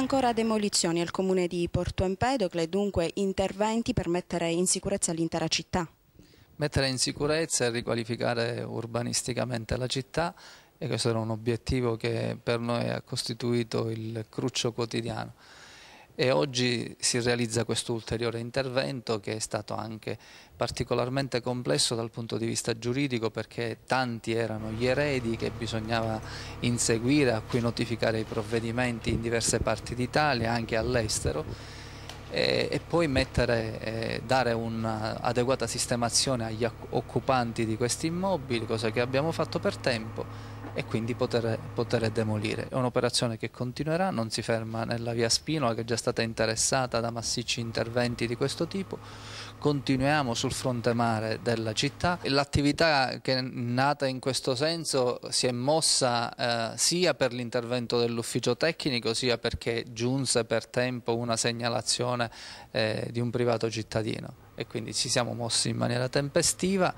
Ancora demolizioni al comune di Porto Empedocle, dunque interventi per mettere in sicurezza l'intera città. Mettere in sicurezza e riqualificare urbanisticamente la città e questo era un obiettivo che per noi ha costituito il cruccio quotidiano e oggi si realizza questo ulteriore intervento che è stato anche particolarmente complesso dal punto di vista giuridico perché tanti erano gli eredi che bisognava inseguire, a cui notificare i provvedimenti in diverse parti d'Italia, anche all'estero e, poi mettere, eh, dare un'adeguata sistemazione agli occupanti di questi immobili, cosa che abbiamo fatto per tempo e quindi poter, poter demolire. È un'operazione che continuerà, non si ferma nella via Spinola che è già stata interessata da massicci interventi di questo tipo, continuiamo sul fronte mare della città. L'attività che è nata in questo senso si è mossa eh, sia per l'intervento dell'ufficio tecnico sia perché giunse per tempo una segnalazione eh, di un privato cittadino e quindi ci siamo mossi in maniera tempestiva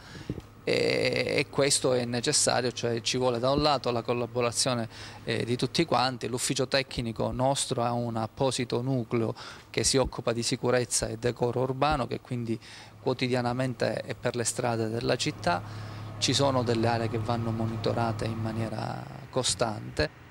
e, questo è necessario, cioè ci vuole da un lato la collaborazione eh, di tutti quanti, l'ufficio tecnico nostro ha un apposito nucleo che si occupa di sicurezza e decoro urbano che quindi quotidianamente è per le strade della città, ci sono delle aree che vanno monitorate in maniera costante.